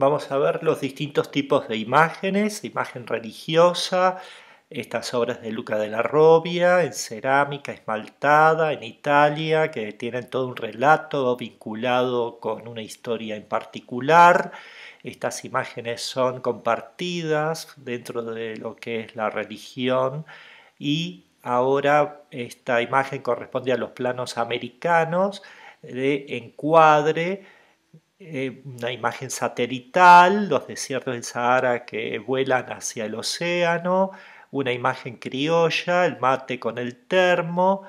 vamos a ver los distintos tipos de imágenes, imagen religiosa, estas obras de Luca de la Robbia, en cerámica esmaltada, en Italia, que tienen todo un relato vinculado con una historia en particular. Estas imágenes son compartidas dentro de lo que es la religión y ahora esta imagen corresponde a los planos americanos de encuadre eh, una imagen satelital, los desiertos del Sahara que vuelan hacia el océano, una imagen criolla, el mate con el termo,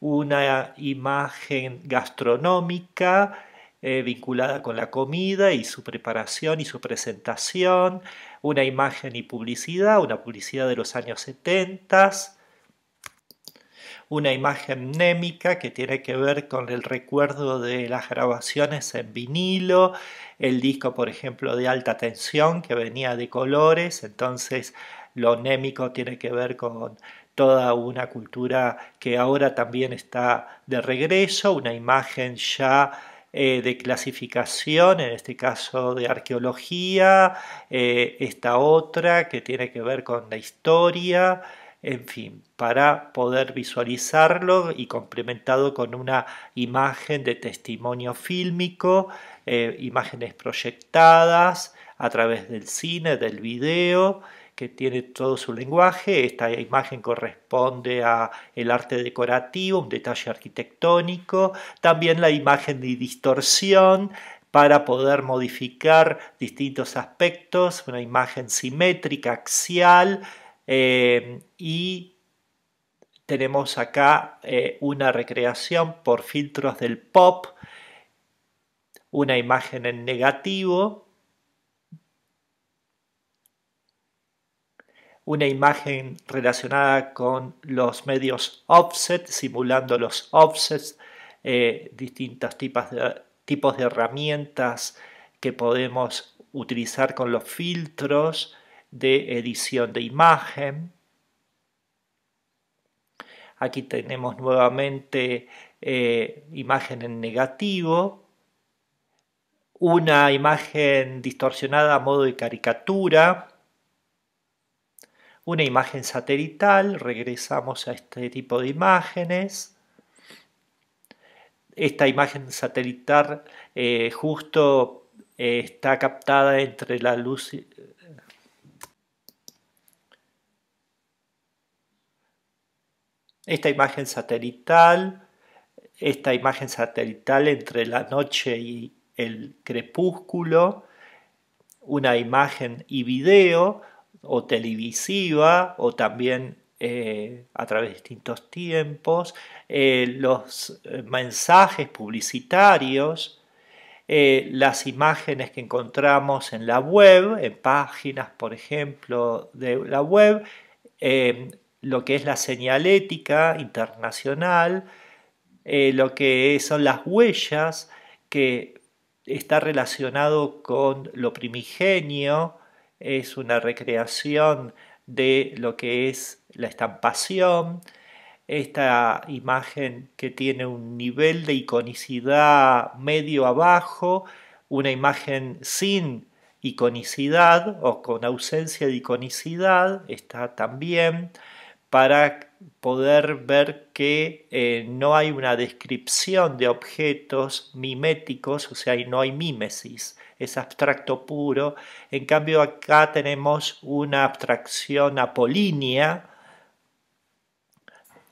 una imagen gastronómica eh, vinculada con la comida y su preparación y su presentación, una imagen y publicidad, una publicidad de los años 70, una imagen némica que tiene que ver con el recuerdo de las grabaciones en vinilo, el disco, por ejemplo, de alta tensión que venía de colores, entonces lo némico tiene que ver con toda una cultura que ahora también está de regreso, una imagen ya eh, de clasificación, en este caso de arqueología, eh, esta otra que tiene que ver con la historia, en fin, para poder visualizarlo y complementado con una imagen de testimonio fílmico, eh, imágenes proyectadas a través del cine, del video, que tiene todo su lenguaje. Esta imagen corresponde a el arte decorativo, un detalle arquitectónico, también la imagen de distorsión para poder modificar distintos aspectos, una imagen simétrica, axial, eh, y tenemos acá eh, una recreación por filtros del pop, una imagen en negativo, una imagen relacionada con los medios offset, simulando los offsets, eh, distintos tipos de herramientas que podemos utilizar con los filtros, de edición de imagen. Aquí tenemos nuevamente eh, imagen en negativo, una imagen distorsionada a modo de caricatura, una imagen satelital, regresamos a este tipo de imágenes. Esta imagen satelital eh, justo eh, está captada entre la luz esta imagen satelital, esta imagen satelital entre la noche y el crepúsculo, una imagen y video o televisiva o también eh, a través de distintos tiempos, eh, los eh, mensajes publicitarios, las imágenes que encontramos en la web, en páginas, por ejemplo, de la web, lo que es la señalética internacional, eh, lo que son las huellas, que está relacionado con lo primigenio, es una recreación de lo que es la estampación, esta imagen que tiene un nivel de iconicidad medio abajo, una imagen sin iconicidad o con ausencia de iconicidad, está también para poder ver que eh, no hay una descripción de objetos miméticos, o sea, no hay mímesis, es abstracto puro. En cambio, acá tenemos una abstracción apolínea,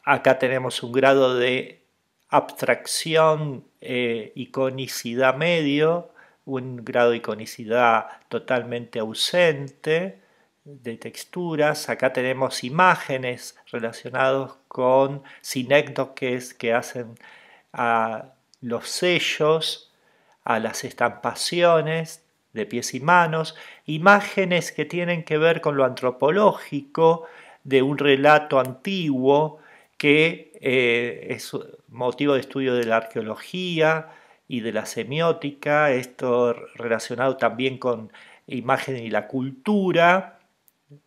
acá tenemos un grado de abstracción, eh, iconicidad medio, un grado de iconicidad totalmente ausente, de texturas, acá tenemos imágenes relacionados con sinécdoques que hacen a los sellos, a las estampaciones de pies y manos, imágenes que tienen que ver con lo antropológico de un relato antiguo que eh, es motivo de estudio de la arqueología y de la semiótica, esto relacionado también con imagen y la cultura,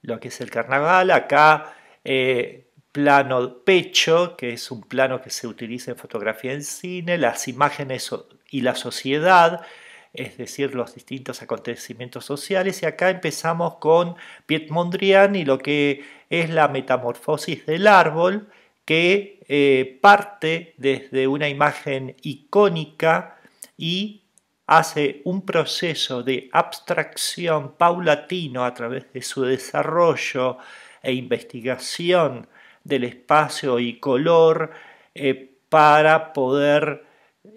lo que es el carnaval. Acá eh, plano pecho, que es un plano que se utiliza en fotografía en cine, las imágenes y la sociedad, es decir, los distintos acontecimientos sociales. Y acá empezamos con Piet Mondrian y lo que es la metamorfosis del árbol, que eh, parte desde una imagen icónica y hace un proceso de abstracción paulatino a través de su desarrollo e investigación del espacio y color eh, para poder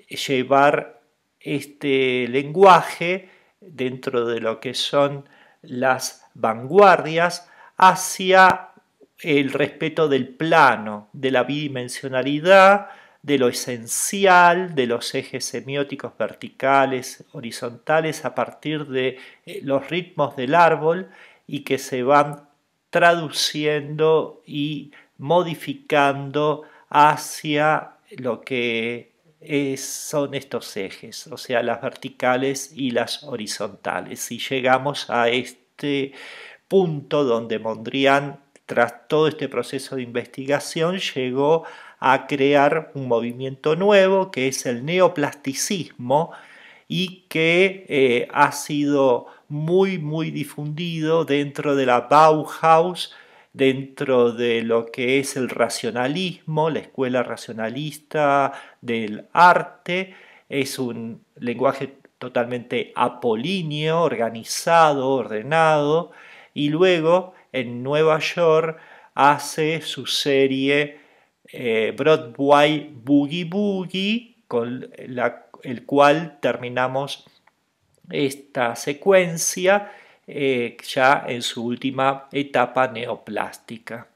llevar este lenguaje dentro de lo que son las vanguardias hacia el respeto del plano, de la bidimensionalidad, de lo esencial, de los ejes semióticos verticales, horizontales, a partir de eh, los ritmos del árbol y que se van traduciendo y modificando hacia lo que eh, son estos ejes, o sea, las verticales y las horizontales. Y llegamos a este punto donde Mondrian, tras todo este proceso de investigación, llegó a crear un movimiento nuevo que es el neoplasticismo y que eh, ha sido muy, muy difundido dentro de la Bauhaus, dentro de lo que es el racionalismo, la escuela racionalista del arte. Es un lenguaje totalmente apolíneo, organizado, ordenado, y luego en Nueva York hace su serie eh, Broadway Boogie Boogie, con el cual terminamos esta secuencia eh, ya en su última etapa neoplástica.